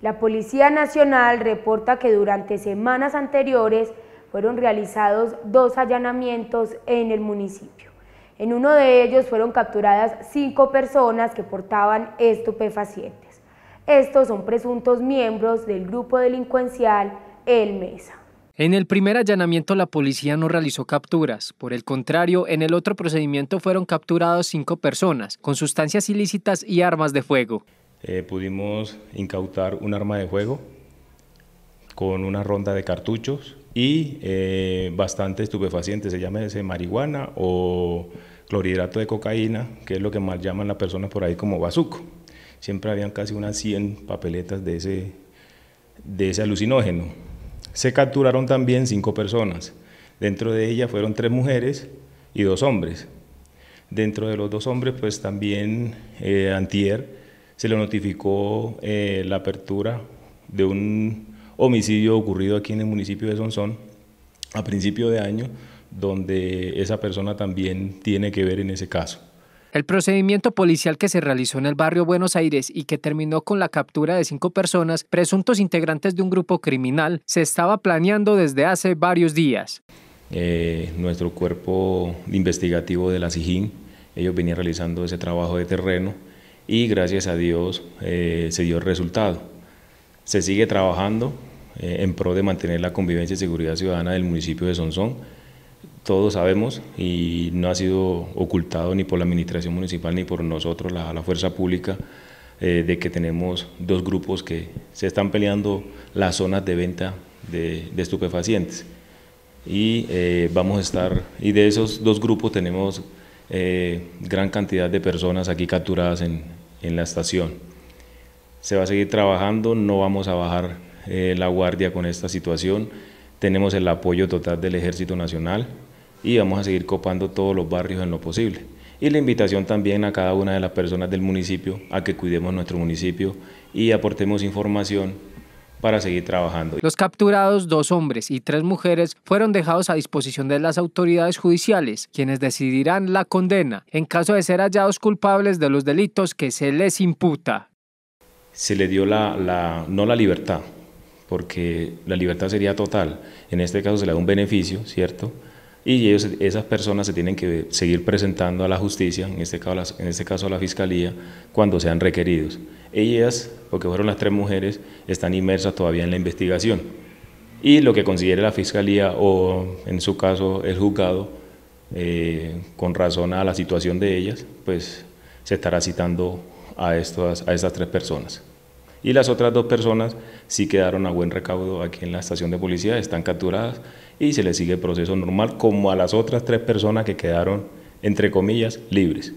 La Policía Nacional reporta que durante semanas anteriores fueron realizados dos allanamientos en el municipio. En uno de ellos fueron capturadas cinco personas que portaban estupefacientes. Estos son presuntos miembros del grupo delincuencial El Mesa. En el primer allanamiento la policía no realizó capturas, por el contrario, en el otro procedimiento fueron capturados cinco personas con sustancias ilícitas y armas de fuego. Eh, pudimos incautar un arma de juego con una ronda de cartuchos y eh, bastante estupefaciente, se llama ese marihuana o clorhidrato de cocaína, que es lo que más llaman las personas por ahí como bazuco. Siempre habían casi unas 100 papeletas de ese, de ese alucinógeno. Se capturaron también cinco personas. Dentro de ellas fueron tres mujeres y dos hombres. Dentro de los dos hombres, pues también eh, Antier se le notificó eh, la apertura de un homicidio ocurrido aquí en el municipio de Sonsón a principio de año, donde esa persona también tiene que ver en ese caso. El procedimiento policial que se realizó en el barrio Buenos Aires y que terminó con la captura de cinco personas, presuntos integrantes de un grupo criminal, se estaba planeando desde hace varios días. Eh, nuestro cuerpo investigativo de la SIJIN, ellos venían realizando ese trabajo de terreno, y gracias a Dios eh, se dio el resultado. Se sigue trabajando eh, en pro de mantener la convivencia y seguridad ciudadana del municipio de Sonsón. Todos sabemos y no ha sido ocultado ni por la administración municipal ni por nosotros, la, la fuerza pública, eh, de que tenemos dos grupos que se están peleando las zonas de venta de, estupefacientes. Y vamos a estar, y de esos dos grupos tenemos gran cantidad de personas aquí capturadas en, en la estación. Se va a seguir trabajando, no vamos a bajar eh, la guardia con esta situación. Tenemos el apoyo total del Ejército Nacional y vamos a seguir copando todos los barrios en lo posible. Y la invitación también a cada una de las personas del municipio a que cuidemos nuestro municipio y aportemos información para seguir trabajando. Los capturados, dos hombres y tres mujeres, fueron dejados a disposición de las autoridades judiciales, quienes decidirán la condena en caso de ser hallados culpables de los delitos que se les imputa. Se le dio la, no la libertad, porque la libertad sería total. En este caso se le da un beneficio, ¿cierto? y ellos, esas personas se tienen que seguir presentando a la justicia, en este, caso, en este caso a la fiscalía, cuando sean requeridos. Ellas, porque fueron las tres mujeres, están inmersas todavía en la investigación y lo que considere la fiscalía o en su caso el juzgado, eh, con razón a la situación de ellas, pues se estará citando a estas, a estas tres personas y las otras dos personas sí quedaron a buen recaudo aquí en la estación de policía, están capturadas y se les sigue el proceso normal como a las otras tres personas que quedaron, entre comillas, libres.